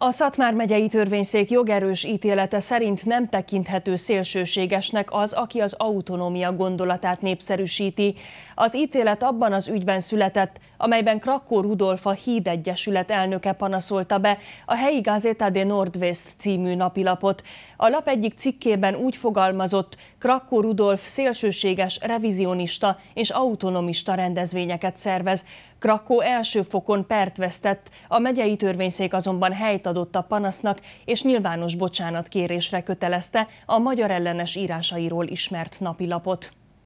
A Szatmár megyei törvényszék jogerős ítélete szerint nem tekinthető szélsőségesnek az, aki az autonómia gondolatát népszerűsíti. Az ítélet abban az ügyben született, amelyben Krakó Rudolfa Híd Egyesület elnöke panaszolta be a helyi Gazeta de Nordwest című napilapot. A lap egyik cikkében úgy fogalmazott, Krakó Rudolf szélsőséges, revizionista és autonomista rendezvényeket szervez. Krakó első fokon pert vesztett, a megyei törvényszék azonban helyt adott a panasznak, és nyilvános bocsánatkérésre kötelezte a magyar ellenes írásairól ismert napilapot.